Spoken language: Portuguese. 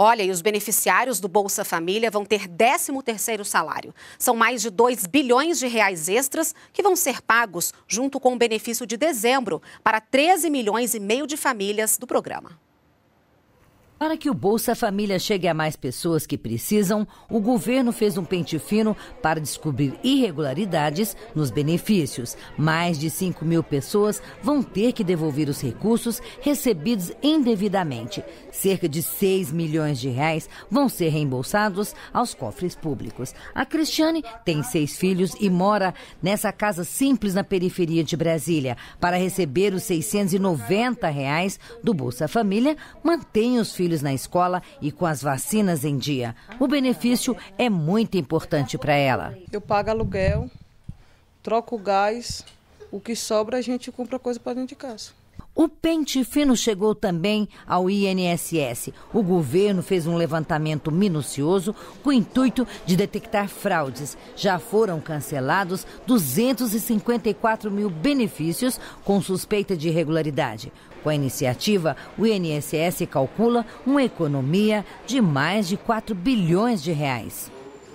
Olha, e os beneficiários do Bolsa Família vão ter 13º salário. São mais de 2 bilhões de reais extras que vão ser pagos junto com o benefício de dezembro para 13 milhões e meio de famílias do programa. Para que o Bolsa Família chegue a mais pessoas que precisam, o governo fez um pente fino para descobrir irregularidades nos benefícios. Mais de 5 mil pessoas vão ter que devolver os recursos recebidos indevidamente. Cerca de 6 milhões de reais vão ser reembolsados aos cofres públicos. A Cristiane tem seis filhos e mora nessa casa simples na periferia de Brasília. Para receber os 690 reais do Bolsa Família, mantém os filhos filhos na escola e com as vacinas em dia. O benefício é muito importante para ela. Eu pago aluguel, troco gás, o que sobra a gente compra coisa para dentro de casa. O pente fino chegou também ao INSS. O governo fez um levantamento minucioso com o intuito de detectar fraudes. Já foram cancelados 254 mil benefícios com suspeita de irregularidade. Com a iniciativa, o INSS calcula uma economia de mais de 4 bilhões de reais.